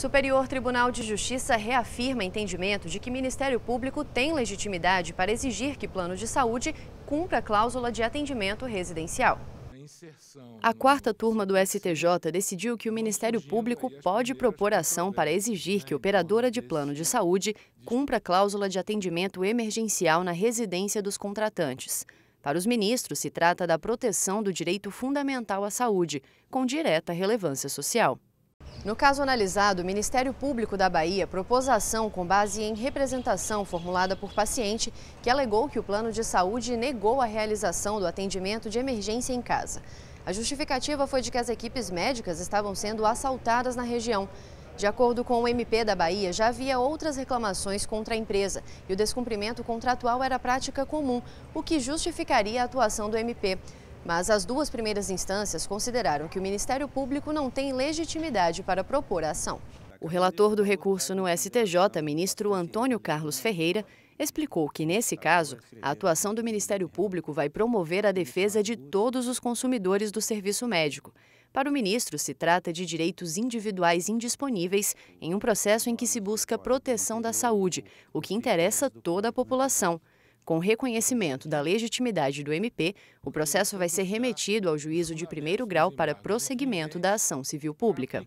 Superior Tribunal de Justiça reafirma entendimento de que Ministério Público tem legitimidade para exigir que plano de saúde cumpra a cláusula de atendimento residencial. A quarta turma do STJ decidiu que o Ministério Público pode propor ação para exigir que operadora de plano de saúde cumpra a cláusula de atendimento emergencial na residência dos contratantes. Para os ministros, se trata da proteção do direito fundamental à saúde, com direta relevância social. No caso analisado, o Ministério Público da Bahia propôs ação com base em representação formulada por paciente que alegou que o plano de saúde negou a realização do atendimento de emergência em casa. A justificativa foi de que as equipes médicas estavam sendo assaltadas na região. De acordo com o MP da Bahia, já havia outras reclamações contra a empresa e o descumprimento contratual era prática comum, o que justificaria a atuação do MP. Mas as duas primeiras instâncias consideraram que o Ministério Público não tem legitimidade para propor a ação. O relator do recurso no STJ, ministro Antônio Carlos Ferreira, explicou que, nesse caso, a atuação do Ministério Público vai promover a defesa de todos os consumidores do serviço médico. Para o ministro, se trata de direitos individuais indisponíveis em um processo em que se busca proteção da saúde, o que interessa toda a população. Com reconhecimento da legitimidade do MP, o processo vai ser remetido ao juízo de primeiro grau para prosseguimento da ação civil pública.